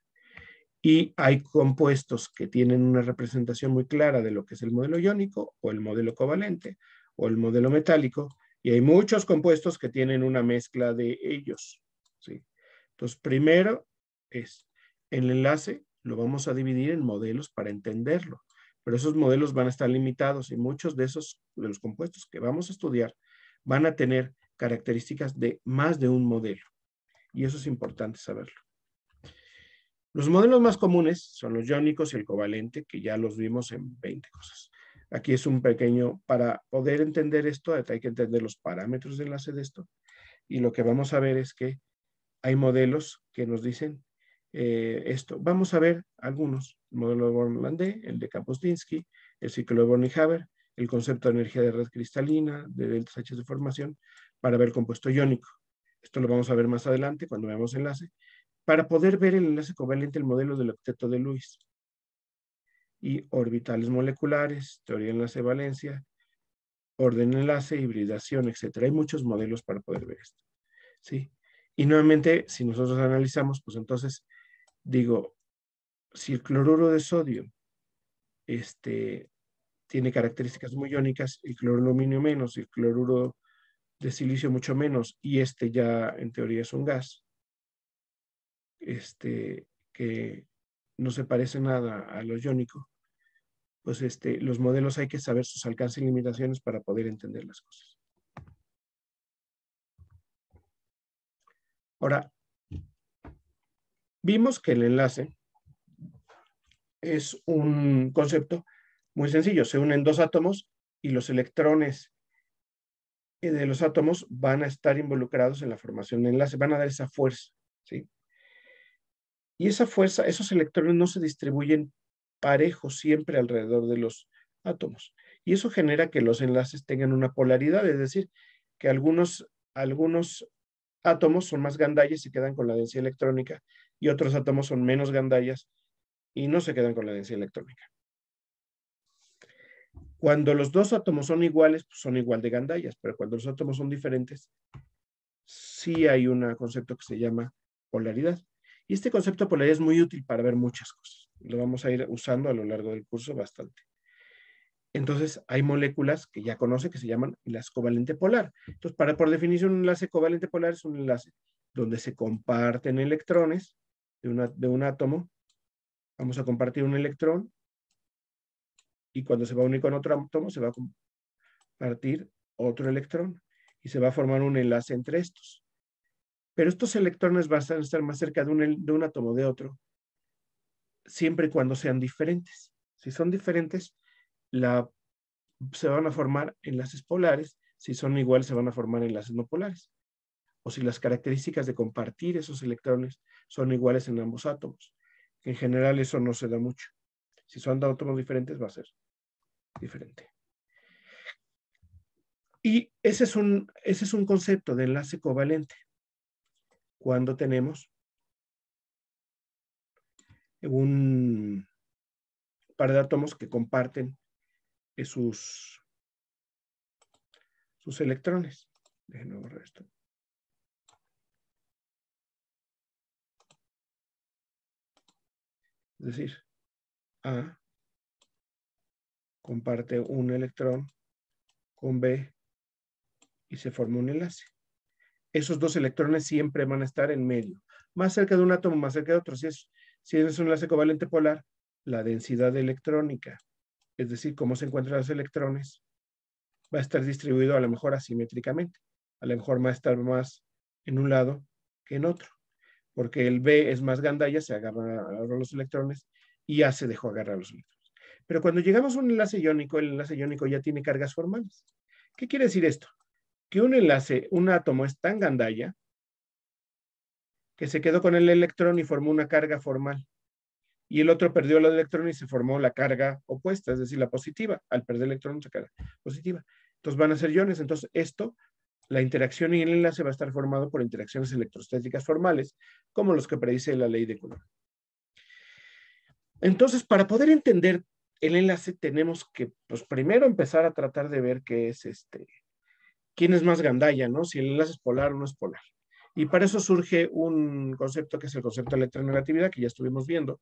Y hay compuestos que tienen una representación muy clara de lo que es el modelo iónico o el modelo covalente o el modelo metálico y hay muchos compuestos que tienen una mezcla de ellos. ¿sí? Entonces, primero es el enlace, lo vamos a dividir en modelos para entenderlo. Pero esos modelos van a estar limitados y muchos de esos, de los compuestos que vamos a estudiar, van a tener características de más de un modelo. Y eso es importante saberlo. Los modelos más comunes son los iónicos y el covalente, que ya los vimos en 20 cosas. Aquí es un pequeño, para poder entender esto, hay que entender los parámetros de enlace de esto. Y lo que vamos a ver es que hay modelos que nos dicen eh, esto. Vamos a ver algunos, el modelo de Born-Landé, el de Kapustinsky el ciclo de born haber el concepto de energía de red cristalina, de deltas H de formación, para ver compuesto iónico. Esto lo vamos a ver más adelante cuando veamos enlace. Para poder ver el enlace covalente, el modelo del octeto de Lewis y orbitales moleculares, teoría de enlace valencia, orden enlace, hibridación, etcétera. Hay muchos modelos para poder ver esto. ¿sí? Y nuevamente, si nosotros analizamos, pues entonces, digo, si el cloruro de sodio este, tiene características muy iónicas, el cloruro menos, el cloruro de silicio mucho menos, y este ya en teoría es un gas, este, que no se parece nada a lo iónico, pues este, los modelos hay que saber sus alcances y limitaciones para poder entender las cosas. Ahora, vimos que el enlace es un concepto muy sencillo. Se unen dos átomos y los electrones eh, de los átomos van a estar involucrados en la formación de enlace, van a dar esa fuerza. ¿sí? Y esa fuerza, esos electrones no se distribuyen parejo siempre alrededor de los átomos. Y eso genera que los enlaces tengan una polaridad, es decir, que algunos, algunos átomos son más gandallas y quedan con la densidad electrónica y otros átomos son menos gandallas y no se quedan con la densidad electrónica. Cuando los dos átomos son iguales, pues, son igual de gandallas, pero cuando los átomos son diferentes, sí hay un concepto que se llama polaridad. Y este concepto de polaridad es muy útil para ver muchas cosas lo vamos a ir usando a lo largo del curso bastante. Entonces, hay moléculas que ya conoce que se llaman enlace covalente polar. Entonces, para, por definición, un enlace covalente polar es un enlace donde se comparten electrones de, un átomo. Vamos a compartir un electrón y cuando se va a unir con otro átomo se va a compartir otro electrón y se va a formar un enlace entre estos. Pero estos electrones van a estar más cerca de un, de un átomo de otro siempre y cuando sean diferentes. Si son diferentes, se van a formar enlaces polares, si son iguales se van a formar enlaces no polares. O si las características de compartir esos electrones son iguales en ambos átomos, en general eso no se da mucho. Si son de átomos diferentes va a ser diferente. Y ese es un, ese es un concepto de enlace covalente. Cuando tenemos un par de átomos que comparten eh, sus, sus electrones. de borrar esto. Es decir, A comparte un electrón con B y se forma un enlace. Esos dos electrones siempre van a estar en medio, más cerca de un átomo, más cerca de otro. Si es si es un enlace covalente polar, la densidad electrónica, es decir, cómo se encuentran los electrones, va a estar distribuido a lo mejor asimétricamente. A lo mejor va a estar más en un lado que en otro, porque el B es más gandalla, se agarra, los electrones y A se dejó agarrar los electrones. Pero cuando llegamos a un enlace iónico, el enlace iónico ya tiene cargas formales. ¿Qué quiere decir esto? Que un enlace, un átomo es tan gandalla que se quedó con el electrón y formó una carga formal. Y el otro perdió el electrón y se formó la carga opuesta, es decir, la positiva. Al perder el electrón, se carga positiva. Entonces van a ser iones. Entonces esto, la interacción y el enlace va a estar formado por interacciones electrostáticas formales, como los que predice la ley de Coulomb. Entonces, para poder entender el enlace, tenemos que, pues, primero empezar a tratar de ver qué es este, quién es más gandalla, ¿no? Si el enlace es polar o no es polar. Y para eso surge un concepto que es el concepto de electronegatividad, que ya estuvimos viendo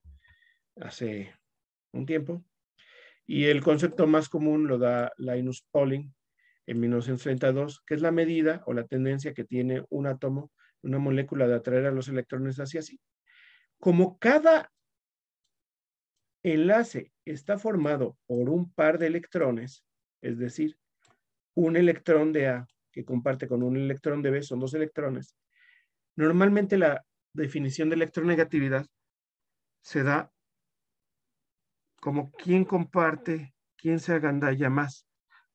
hace un tiempo. Y el concepto más común lo da Linus Pauling en 1932, que es la medida o la tendencia que tiene un átomo, una molécula de atraer a los electrones hacia sí. Como cada enlace está formado por un par de electrones, es decir, un electrón de A que comparte con un electrón de B, son dos electrones, Normalmente la definición de electronegatividad se da como quién comparte, quién se agandalla más.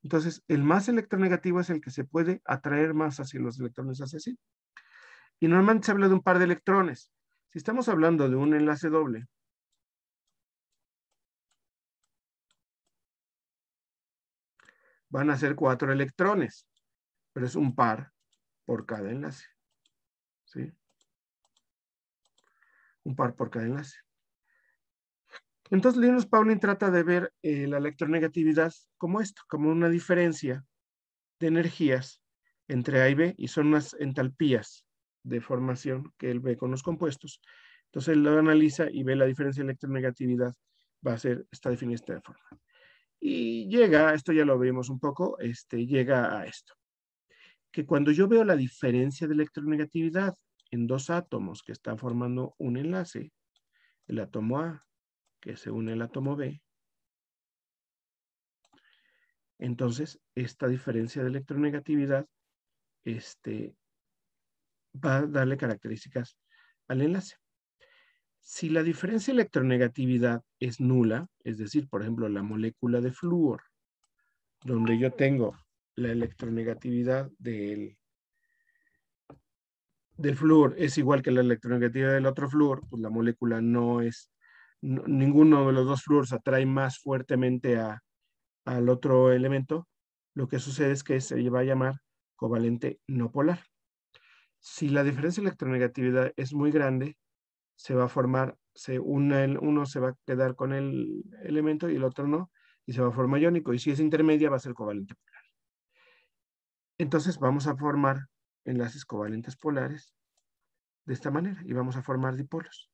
Entonces, el más electronegativo es el que se puede atraer más hacia los electrones hacia sí. Y normalmente se habla de un par de electrones. Si estamos hablando de un enlace doble, van a ser cuatro electrones, pero es un par por cada enlace. Un par por cada enlace. Entonces Linus Pauling trata de ver eh, la electronegatividad como esto, como una diferencia de energías entre A y B y son unas entalpías de formación que él ve con los compuestos. Entonces él lo analiza y ve la diferencia de electronegatividad va a ser, está definida de esta forma. Y llega, esto ya lo vimos un poco, este, llega a esto que cuando yo veo la diferencia de electronegatividad en dos átomos que están formando un enlace, el átomo A que se une al átomo B, entonces esta diferencia de electronegatividad este, va a darle características al enlace. Si la diferencia de electronegatividad es nula, es decir, por ejemplo, la molécula de flúor, donde yo tengo la electronegatividad del, del flúor es igual que la electronegatividad del otro flúor, pues la molécula no es, ninguno de los dos flúores atrae más fuertemente al otro elemento, lo que sucede es que se va a llamar covalente no polar. Si la diferencia de electronegatividad es muy grande, se va a formar, se uno se va a quedar con el elemento y el otro no, y se va a formar iónico, y si es intermedia va a ser covalente polar. Entonces vamos a formar enlaces covalentes polares de esta manera y vamos a formar dipolos.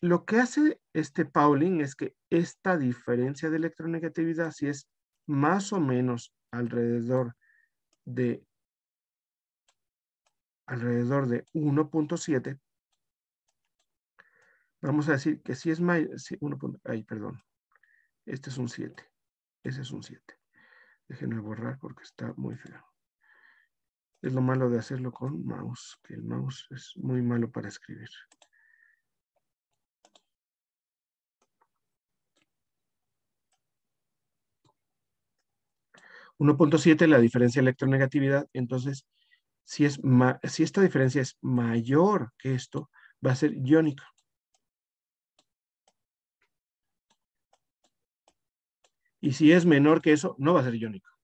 Lo que hace este Pauling es que esta diferencia de electronegatividad, si es más o menos alrededor de alrededor de 1.7, vamos a decir que si es más, si Ay, perdón, este es un 7, ese es un 7. Déjenme borrar porque está muy feo. Es lo malo de hacerlo con mouse, que el mouse es muy malo para escribir. 1.7, la diferencia electronegatividad, entonces si, si esta diferencia es mayor que esto, va a ser iónico. Y si es menor que eso, no va a ser iónico.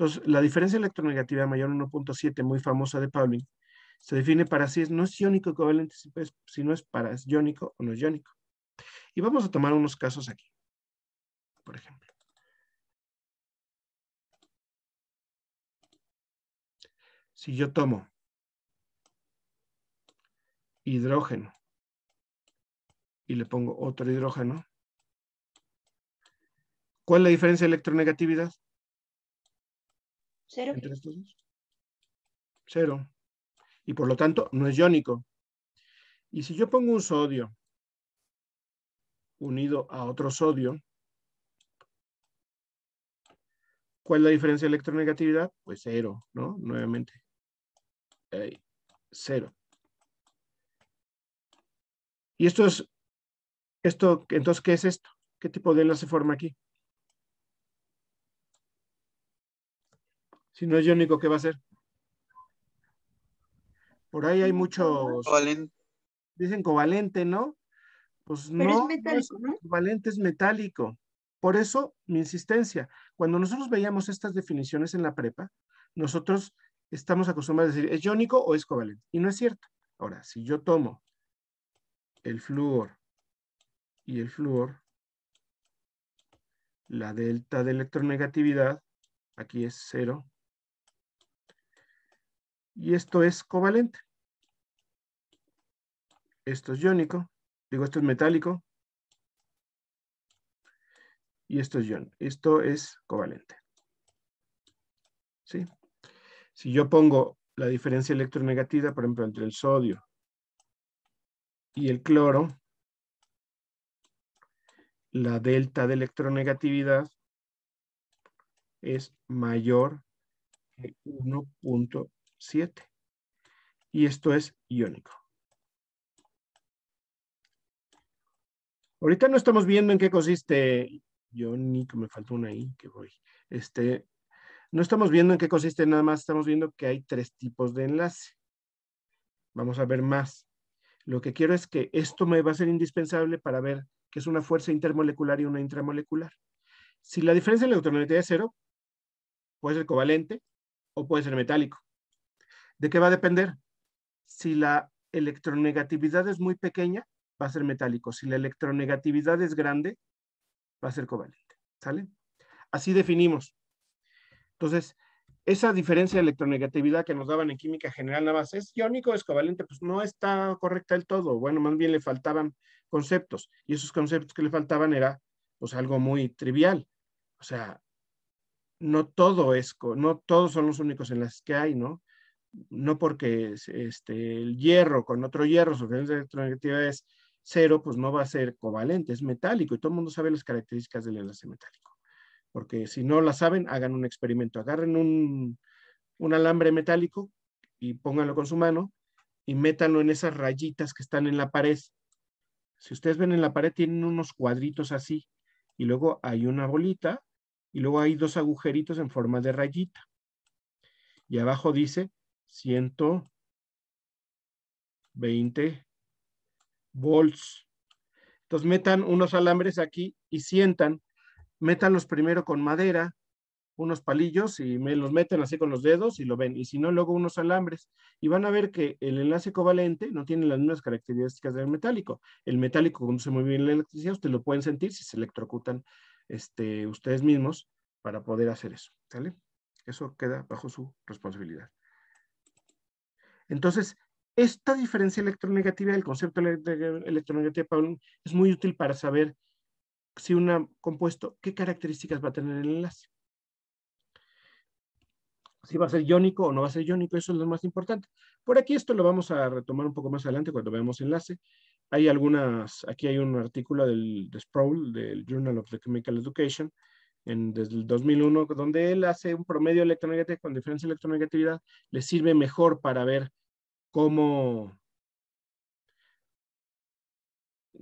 Entonces, la diferencia electronegativa mayor 1.7, muy famosa de Pauling, se define para si es, no es iónico equivalente, si no es para, es iónico o no iónico. Y vamos a tomar unos casos aquí, por ejemplo. Si yo tomo hidrógeno y le pongo otro hidrógeno, ¿cuál es la diferencia de electronegatividad? ¿Cero? Cero. Y por lo tanto, no es iónico. Y si yo pongo un sodio unido a otro sodio, ¿cuál es la diferencia de electronegatividad? Pues cero, ¿no? Nuevamente. cero. Y esto es, esto, entonces, ¿qué es esto? ¿Qué tipo de enlace forma aquí? Si no es iónico, ¿qué va a ser? Por ahí hay muchos... Covalente. Dicen covalente, ¿no? Pues Pero no, es metálico, ¿no? Covalente es metálico. Por eso mi insistencia. Cuando nosotros veíamos estas definiciones en la prepa, nosotros estamos acostumbrados a decir, ¿es iónico o es covalente? Y no es cierto. Ahora, si yo tomo el flúor y el flúor, la delta de electronegatividad, aquí es cero, y esto es covalente. Esto es iónico, digo, esto es metálico, y esto es ion. Esto es covalente. ¿Sí? Si yo pongo la diferencia electronegativa, por ejemplo, entre el sodio y el cloro, la delta de electronegatividad es mayor que 1.1. 7. Y esto es iónico. Ahorita no estamos viendo en qué consiste iónico, me faltó una I que voy. Este, no estamos viendo en qué consiste, nada más estamos viendo que hay tres tipos de enlace. Vamos a ver más. Lo que quiero es que esto me va a ser indispensable para ver qué es una fuerza intermolecular y una intramolecular. Si la diferencia en la electronegatividad es cero, puede ser covalente o puede ser metálico. ¿De qué va a depender? Si la electronegatividad es muy pequeña, va a ser metálico. Si la electronegatividad es grande, va a ser covalente. ¿Sale? Así definimos. Entonces, esa diferencia de electronegatividad que nos daban en química general nada más, ¿es iónico es covalente? Pues no está correcta del todo. Bueno, más bien le faltaban conceptos. Y esos conceptos que le faltaban era, pues, algo muy trivial. O sea, no todo es, no todos son los únicos en las que hay, ¿no? no porque este, el hierro con otro hierro, su electronegativa es cero, pues no va a ser covalente, es metálico y todo el mundo sabe las características del enlace metálico. Porque si no la saben, hagan un experimento, agarren un, un alambre metálico y pónganlo con su mano y métanlo en esas rayitas que están en la pared. Si ustedes ven en la pared tienen unos cuadritos así y luego hay una bolita y luego hay dos agujeritos en forma de rayita. Y abajo dice 120 volts. Entonces metan unos alambres aquí y sientan, métanlos primero con madera, unos palillos y me los meten así con los dedos y lo ven. Y si no, luego unos alambres. Y van a ver que el enlace covalente no tiene las mismas características del metálico. El metálico conduce muy bien la electricidad, ustedes lo pueden sentir si se electrocutan este, ustedes mismos para poder hacer eso. Eso queda bajo su responsabilidad. Entonces, esta diferencia electronegativa, el concepto de electronegativa es muy útil para saber si un compuesto, qué características va a tener el enlace. Si va a ser iónico o no va a ser iónico, eso es lo más importante. Por aquí esto lo vamos a retomar un poco más adelante cuando veamos enlace. Hay algunas, aquí hay un artículo del, de Sproul, del Journal of the Chemical Education, desde el 2001, donde él hace un promedio electronegativo con diferencia de electronegatividad, le sirve mejor para ver como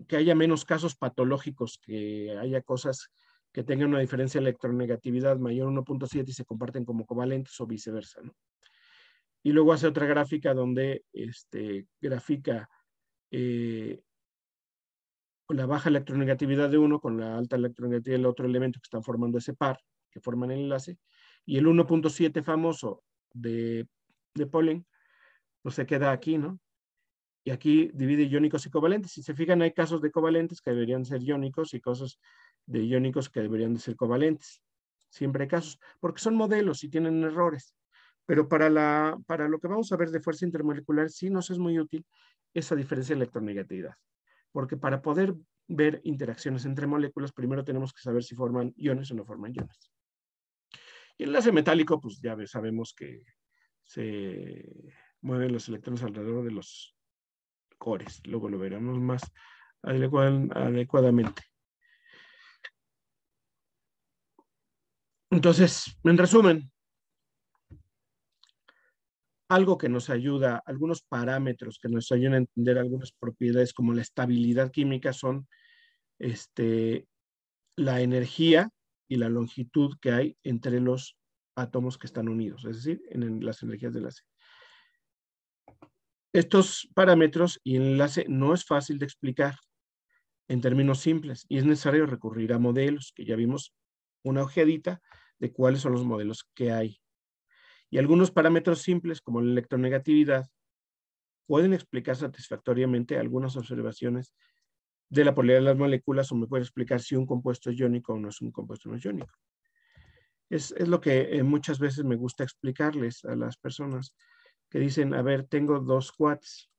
que haya menos casos patológicos, que haya cosas que tengan una diferencia de electronegatividad mayor 1.7 y se comparten como covalentes o viceversa. Y luego hace otra gráfica donde este, grafica eh, la baja electronegatividad de uno con la alta electronegatividad del otro elemento que están formando ese par, que forman el enlace, y el 1.7 famoso de polen pues se queda aquí, ¿no? Y aquí divide iónicos y covalentes. Si se fijan, hay casos de covalentes que deberían ser iónicos y cosas de iónicos que deberían ser covalentes. Siempre hay casos, porque son modelos y tienen errores. Pero para, la, para lo que vamos a ver de fuerza intermolecular, sí nos es muy útil esa diferencia de electronegatividad. Porque para poder ver interacciones entre moléculas, primero tenemos que saber si forman iones o no forman iones. Y el enlace metálico, pues ya sabemos que se mueven los electrones alrededor de los cores. Luego lo veremos más adecuadamente. Entonces, en resumen, algo que nos ayuda, algunos parámetros que nos ayudan a entender algunas propiedades como la estabilidad química son este, la energía y la longitud que hay entre los átomos que están unidos, es decir, en, las energías de la estos parámetros y enlace no es fácil de explicar en términos simples y es necesario recurrir a modelos, que ya vimos una ojeadita de cuáles son los modelos que hay. Y algunos parámetros simples como la electronegatividad pueden explicar satisfactoriamente algunas observaciones de la polaridad de las moléculas o me puede explicar si un compuesto es iónico o no es un compuesto no iónico. Es, lo que eh, muchas veces me gusta explicarles a las personas que dicen, a ver, tengo dos cuats.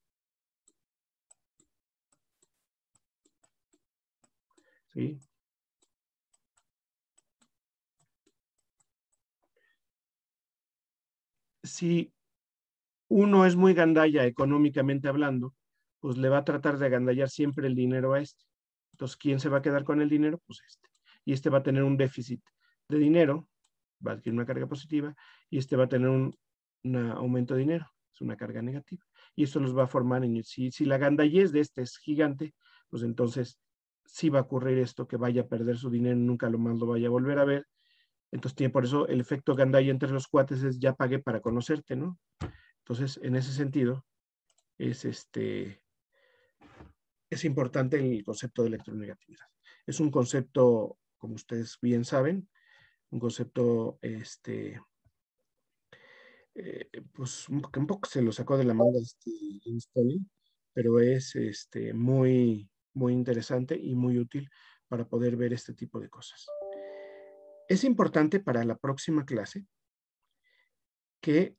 ¿Sí? Si uno es muy gandalla económicamente hablando, pues le va a tratar de agandallar siempre el dinero a este. Entonces, ¿quién se va a quedar con el dinero? Pues este. Y este va a tener un déficit de dinero, va a adquirir una carga positiva, y este va a tener un un aumento de dinero, es una carga negativa. Y eso los va a formar en, si, si la es de este es gigante, pues entonces si va a ocurrir esto, que vaya a perder su dinero, nunca lo más lo vaya a volver a ver. Entonces, tiene, por eso el efecto ganday entre los cuates es ya pagué para conocerte, ¿no? Entonces, en ese sentido, es este, es importante el concepto de electronegatividad. Es un concepto, como ustedes bien saben, un concepto este, eh, pues un, poco se lo sacó de la mano este pero es este, muy, muy interesante y muy útil para poder ver este tipo de cosas. Es importante para la próxima clase que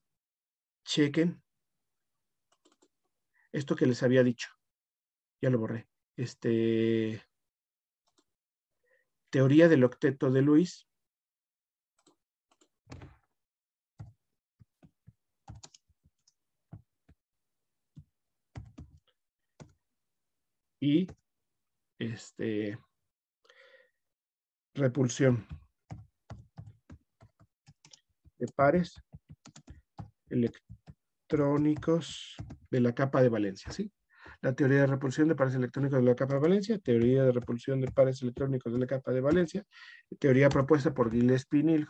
chequen esto que les había dicho. Ya lo borré. Este, teoría del octeto de Luis y este, repulsión de pares electrónicos de la capa de valencia, ¿sí? La teoría de repulsión de pares electrónicos de la capa de valencia, teoría de repulsión de pares electrónicos de la capa de valencia, teoría propuesta por Gillespie y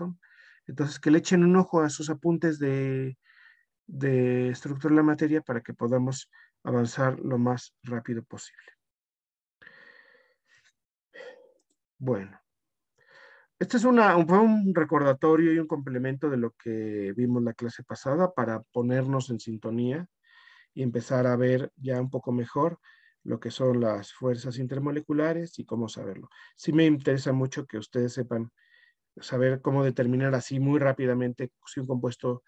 Entonces, que le echen un ojo a sus apuntes de, de estructura de la materia para que podamos avanzar lo más rápido posible. Bueno, este es una, un recordatorio y un complemento de lo que vimos la clase pasada para ponernos en sintonía y empezar a ver ya un poco mejor lo que son las fuerzas intermoleculares y cómo saberlo. Sí me interesa mucho que ustedes sepan saber cómo determinar así muy rápidamente si un compuesto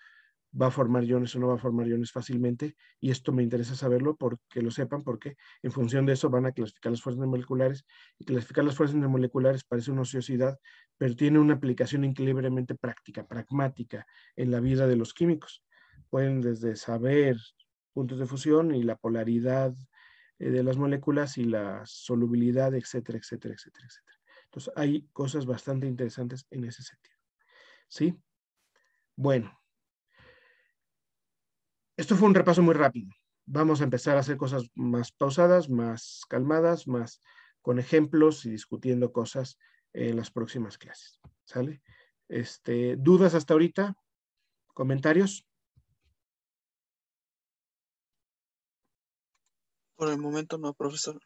va a formar iones o no va a formar iones fácilmente, y esto me interesa saberlo porque lo sepan, porque en función de eso van a clasificar las fuerzas moleculares, y clasificar las fuerzas moleculares parece una ociosidad, pero tiene una aplicación increíblemente práctica, pragmática en la vida de los químicos. Pueden desde saber puntos de fusión y la polaridad eh, de las moléculas y la solubilidad, etcétera, etcétera, etcétera, etcétera. Entonces hay cosas bastante interesantes en ese sentido. ¿Sí? Bueno, esto fue un repaso muy rápido. Vamos a empezar a hacer cosas más pausadas, más calmadas, más con ejemplos y discutiendo cosas en las próximas clases. ¿Sale? Este, ¿Dudas hasta ahorita? ¿Comentarios? Por el momento no, profesor.